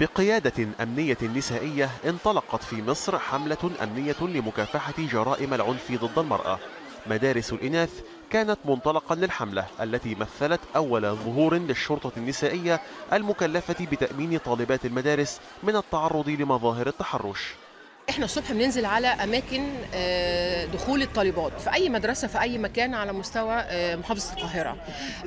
بقيادة أمنية نسائية انطلقت في مصر حملة أمنية لمكافحة جرائم العنف ضد المرأة مدارس الإناث كانت منطلقا للحملة التي مثلت أول ظهور للشرطة النسائية المكلفة بتأمين طالبات المدارس من التعرض لمظاهر التحرش احنا الصبح بننزل على اماكن آه، دخول الطالبات في اي مدرسه في اي مكان على مستوى آه، محافظه القاهره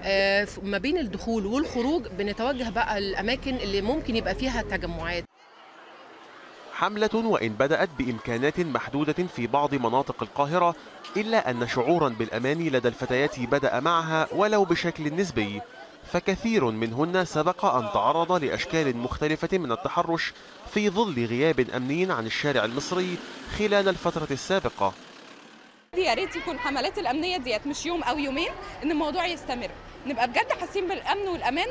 آه، ما بين الدخول والخروج بنتوجه بقى الاماكن اللي ممكن يبقى فيها تجمعات حملة وإن بدأت بإمكانات محدودة في بعض مناطق القاهرة إلا أن شعورا بالأمان لدى الفتيات بدأ معها ولو بشكل نسبي فكثير منهن سبق أن تعرض لأشكال مختلفة من التحرش في ظل غياب أمني عن الشارع المصري خلال الفترة السابقة يا ريت يكون حملات الأمنية ديت مش يوم أو يومين إن الموضوع يستمر نبقى بجد حاسين بالأمن والأمان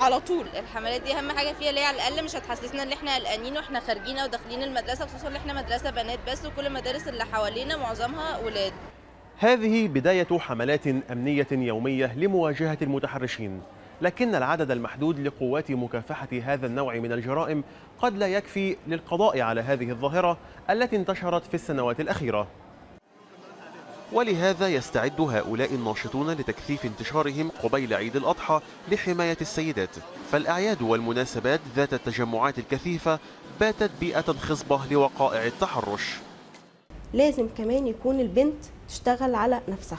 على طول الحملات دي اهم حاجه فيها اللي على الاقل مش هتحسسنا ان احنا قلقانين واحنا خارجين وداخلين المدرسه خصوصا ان احنا مدرسه بنات بس وكل المدارس اللي حوالينا معظمها ولاد هذه بدايه حملات امنيه يوميه لمواجهه المتحرشين لكن العدد المحدود لقوات مكافحة هذا النوع من الجرائم قد لا يكفي للقضاء على هذه الظاهرة التي انتشرت في السنوات الأخيرة ولهذا يستعد هؤلاء الناشطون لتكثيف انتشارهم قبيل عيد الأضحى لحماية السيدات فالأعياد والمناسبات ذات التجمعات الكثيفة باتت بيئة خصبة لوقائع التحرش لازم كمان يكون البنت تشتغل على نفسها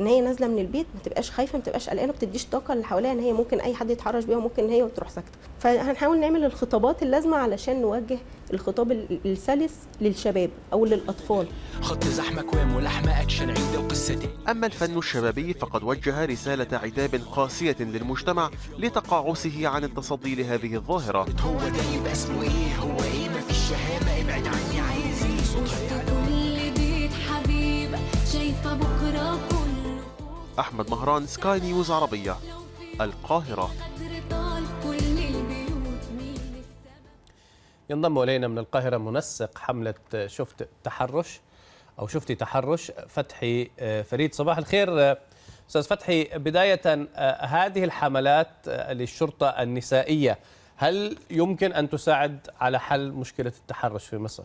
ان هي نازله من البيت ما تبقاش خايفه ما تبقاش قلقانه ما بتديش طاقه اللي حواليها ان هي ممكن اي حد يتحرش بيها وممكن ان هي وتروح ساكته فهنحاول نعمل الخطابات اللازمه علشان نوجه الخطاب السلس للشباب او للاطفال خط زحمك وملحمه اكشن عيد وقصه اما الفن الشبابي فقد وجه رساله عتاب قاسيه للمجتمع لتقاعسه عن التصدي لهذه الظاهره هو ده يبقى اسمه ايه هو ايه ما فيش شهامه ابعد عني أحمد مهران سكاي نيوز عربية القاهرة ينضم إلينا من القاهرة منسق حملة شفت تحرش أو شفتي تحرش فتحي آه، فريد صباح الخير آه، أستاذ فتحي بداية آه، هذه الحملات للشرطة النسائية هل يمكن أن تساعد على حل مشكلة التحرش في مصر؟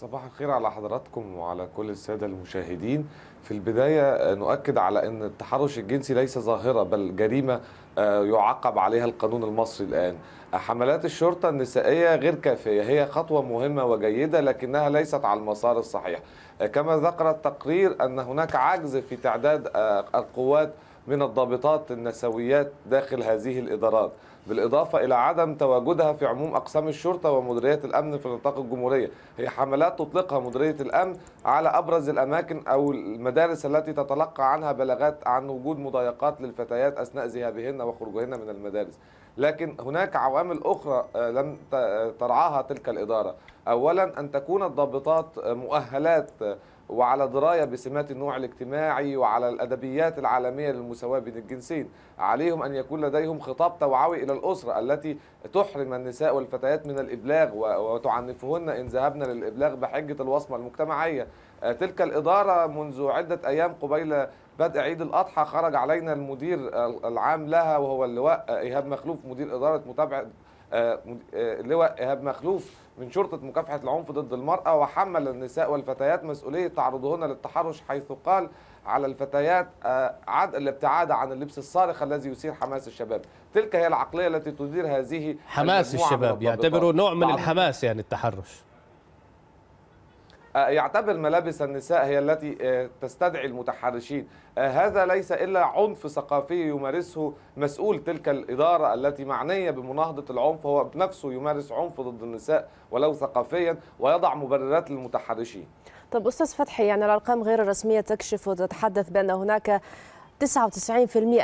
صباح الخير على حضراتكم وعلى كل السادة المشاهدين في البداية آه، نؤكد على أن التحرش الجنسي ليس ظاهرة بل جريمة آه، يعاقب عليها القانون المصري الآن حملات الشرطة النسائية غير كافية هي خطوة مهمة وجيدة لكنها ليست على المسار الصحيح آه، كما ذكر التقرير أن هناك عجز في تعداد القوات من الضابطات النسويات داخل هذه الإدارات بالإضافة إلى عدم تواجدها في عموم أقسام الشرطة ومديريات الأمن في نطاق الجمهورية هي حملات تطلقها مديرية الأمن على أبرز الأماكن أو المدارس التي تتلقى عنها بلاغات عن وجود مضايقات للفتيات أثناء ذهابهن وخروجهن من المدارس لكن هناك عوامل أخرى آه، لم آه، ترعاها تلك الإدارة أولا أن تكون الضابطات مؤهلات وعلى درايه بسمات النوع الاجتماعي وعلى الادبيات العالميه للمساواه بين الجنسين، عليهم ان يكون لديهم خطاب توعوي الى الاسره التي تحرم النساء والفتيات من الابلاغ وتعنفهن ان ذهبن للابلاغ بحجه الوصمه المجتمعيه، آه، تلك الاداره منذ عده ايام قبيل بدء عيد الاضحى خرج علينا المدير آه، العام لها وهو اللواء آه، ايهاب مخلوف مدير اداره متابعه آه، آه، اللواء ايهاب مخلوف من شرطه مكافحه العنف ضد المراه وحمل النساء والفتيات مسؤوليه تعرضهن للتحرش حيث قال على الفتيات آه، عد الابتعاد عن اللبس الصارخ الذي يثير حماس الشباب تلك هي العقليه التي تدير هذه حماس الشباب يعتبروا نوع من نعم. الحماس يعني التحرش آه، يعتبر ملابس النساء هي التي آه، تستدعي المتحرشين آه، هذا ليس إلا عنف ثقافي يمارسه مسؤول تلك الإدارة التي معنية بمناهضة العنف هو بنفسه يمارس عنف ضد النساء ولو ثقافيا ويضع مبررات للمتحرشين طب أستاذ فتحي يعني الأرقام غير الرسمية تكشف وتتحدث بأن هناك 99%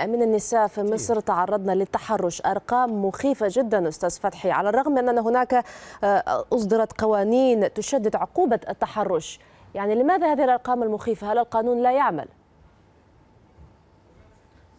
من النساء في مصر تعرضن للتحرش أرقام مخيفة جدا أستاذ فتحي على الرغم من أن هناك آه، أصدرت قوانين تشدد عقوبة التحرش يعني لماذا هذه الأرقام المخيفة هل القانون لا يعمل؟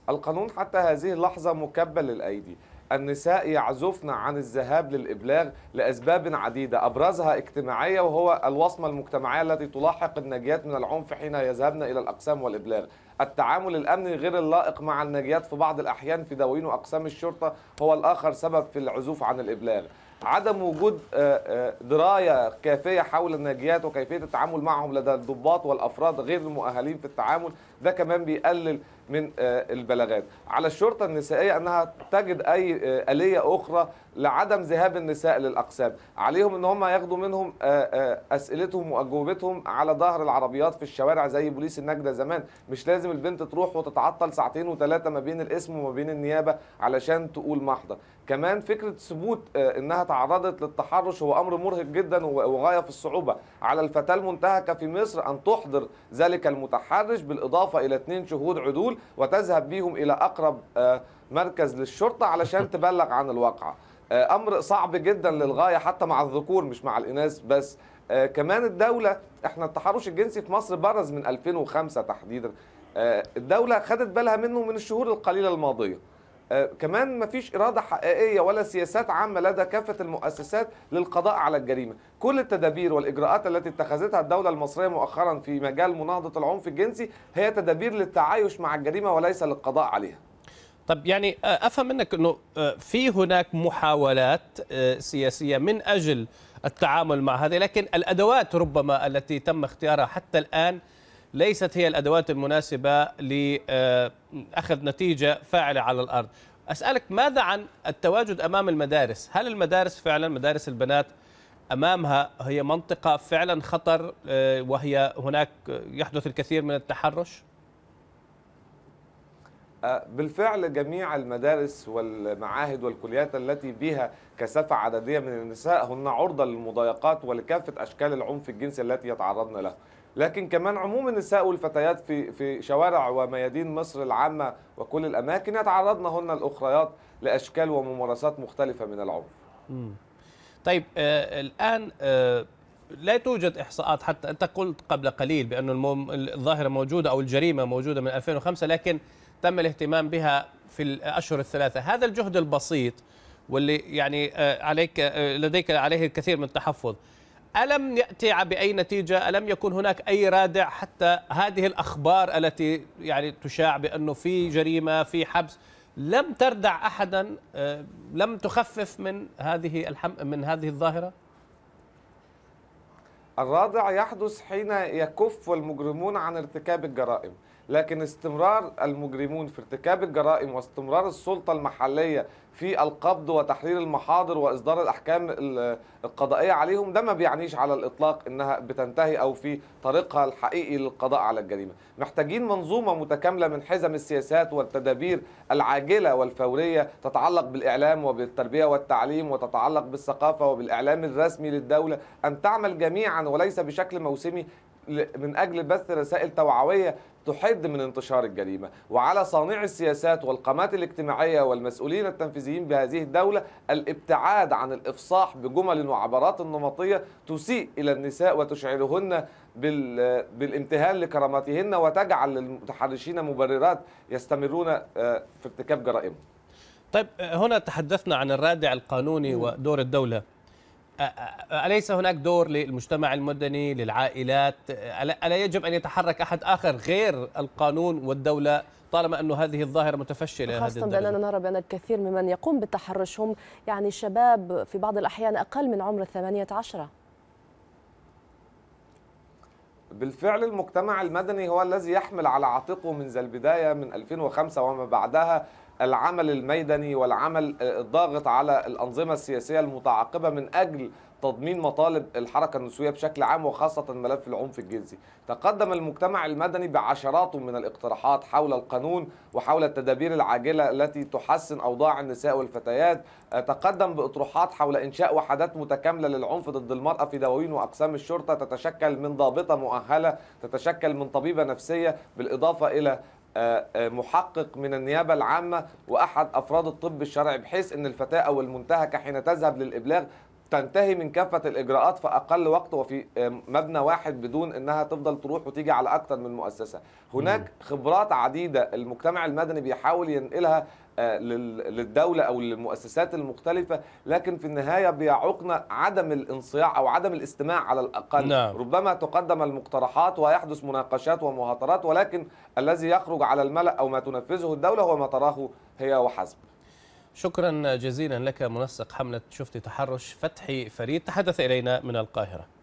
القانون حتى هذه اللحظة مكبل الأيدي النساء يعزفن عن الذهاب للإبلاغ لأسباب عديدة أبرزها اجتماعية وهو الوصمة المجتمعية التي تلاحق الناجيات من العنف حين يذهبن إلى الأقسام والإبلاغ التعامل الأمني غير اللائق مع الناجيات في بعض الأحيان في دواوين وأقسام الشرطة هو الآخر سبب في العزوف عن الإبلاغ عدم وجود آه، آه، درايه كافيه حول الناجيات وكيفيه التعامل معهم لدى الضباط والافراد غير المؤهلين في التعامل ده كمان بيقلل من آه، البلاغات على الشرطة النسائية أنها تجد أي آه، آلية أخرى لعدم ذهاب النساء للأقسام عليهم أن هم ياخدوا منهم آه، أسئلتهم وأجوبتهم على ظهر العربيات في الشوارع زي بوليس النجدة زمان مش لازم البنت تروح وتتعطل ساعتين وثلاثة ما بين الاسم وما بين النيابة علشان تقول محضر كمان فكرة ثبوت أنها تعرضت للتحرش هو أمر مرهق جدا وغاية في الصعوبة على الفتاة المنتهكة في مصر أن تحضر ذلك المتحرش بالإضافة إلى اثنين شهود عدول دول وتذهب بيهم إلى أقرب آه، مركز للشرطة علشان تبلغ عن الواقعة آه، أمر صعب جدا للغاية حتى مع الذكور مش مع الإناث بس آه، كمان الدولة احنا التحرش الجنسي في مصر برز من 2005 تحديدا الدولة خدت بالها منه من الشهور القليلة الماضية آه، كمان مفيش إرادة حقيقية ولا سياسات عامة لدى كافة المؤسسات للقضاء على الجريمة كل التدابير والإجراءات التي اتخذتها الدولة المصرية مؤخرا في مجال مناهضة العنف الجنسي هي تدابير للتعايش مع الجريمة وليس للقضاء عليها طب يعني آه، افهم منك انه آه، في هناك محاولات سياسيه من اجل التعامل مع هذه لكن الادوات ربما التي تم اختيارها حتى الان ليست هي الادوات المناسبه لاخذ آه، نتيجه فاعله على الارض. اسالك ماذا عن التواجد امام المدارس؟ هل المدارس فعلا مدارس البنات امامها هي منطقه فعلا خطر آه، وهي هناك يحدث الكثير من التحرش؟ آه، بالفعل جميع المدارس والمعاهد والكليات التي بها كثافة عددية من النساء هن عرضة للمضايقات ولكافة أشكال العنف الجنسي التي يتعرضن له لكن كمان عموم النساء والفتيات في في شوارع وميادين مصر العامه وكل الاماكن يتعرضن هن الاخريات لاشكال وممارسات مختلفه من العنف. طيب آه الان آه لا توجد احصاءات حتى انت قلت قبل قليل بأن المم... الظاهره موجوده او الجريمه موجوده من 2005 لكن تم الاهتمام بها في الاشهر الثلاثه، هذا الجهد البسيط واللي يعني آه، عليك آه، لديك عليه الكثير من التحفظ ألم يأتي بأي نتيجة ألم يكن هناك أي رادع حتى هذه الأخبار التي يعني تشاع بأنه في جريمة في حبس لم تردع أحدا آه، لم تخفف من هذه الحم من هذه الظاهرة الرادع يحدث حين يكف المجرمون عن ارتكاب الجرائم لكن استمرار المجرمون في ارتكاب الجرائم واستمرار السلطة المحلية في القبض وتحرير المحاضر واصدار الاحكام القضائيه عليهم ده ما بيعنيش على الاطلاق انها بتنتهي او في طريقها الحقيقي للقضاء على الجريمه محتاجين منظومه متكامله من حزم السياسات والتدابير العاجله والفوريه تتعلق بالاعلام وبالتربيه والتعليم وتتعلق بالثقافه وبالاعلام الرسمي للدوله ان تعمل جميعا وليس بشكل موسمي من أجل بث رسائل توعوية تحد من انتشار الجريمة وعلى صانع السياسات والقامات الاجتماعية والمسؤولين التنفيذيين بهذه الدولة الابتعاد عن الإفصاح بجمل وعبارات نمطية تسيء إلى النساء وتشعرهن بالامتهان لكرامتهن وتجعل للمتحرشين مبررات يستمرون آه، في ارتكاب جرائمهم طيب آه، هنا تحدثنا عن الرادع القانوني ودور الدولة أليس هناك دور للمجتمع المدني للعائلات ألا يجب أن يتحرك أحد آخر غير القانون والدولة طالما أن هذه الظاهرة متفشلة خاصة بأننا نرى بأن الكثير ممن يقوم بالتحرش هم يعني شباب في بعض الأحيان أقل من عمر الثمانية عشرة بالفعل المجتمع المدني هو الذي يحمل على عاتقه منذ البداية من 2005 وما بعدها العمل الميدني والعمل آه، الضاغط على الأنظمة السياسية المتعاقبة من أجل تضمين مطالب الحركة النسوية بشكل عام وخاصة ملف العنف الجنسي تقدم المجتمع المدني بعشرات من الاقتراحات حول القانون وحول التدابير العاجلة التي تحسن أوضاع النساء والفتيات آه، تقدم بأطروحات حول إنشاء وحدات متكاملة للعنف ضد المرأة في دواوين وأقسام الشرطة تتشكل من ضابطة مؤهلة تتشكل من طبيبة نفسية بالإضافة إلى آه، آه، محقق من النيابه العامه واحد افراد الطب الشرعي بحيث ان الفتاه او المنتهكه حين تذهب للابلاغ تنتهي من كافة الإجراءات في أقل وقت وفي آه، مبنى واحد بدون أنها تفضل تروح وتيجي على أكثر من مؤسسة هناك خبرات عديدة المجتمع المدني بيحاول ينقلها آه، للدولة أو للمؤسسات المختلفة لكن في النهاية بيعوقنا عدم الانصياع أو عدم الاستماع على الأقل نعم. ربما تقدم المقترحات ويحدث مناقشات ومهاترات ولكن الذي يخرج على الملأ أو ما تنفذه الدولة هو ما تراه هي وحسب شكرا جزيلا لك منسق حملة شفتي تحرش فتحي فريد تحدث إلينا من القاهرة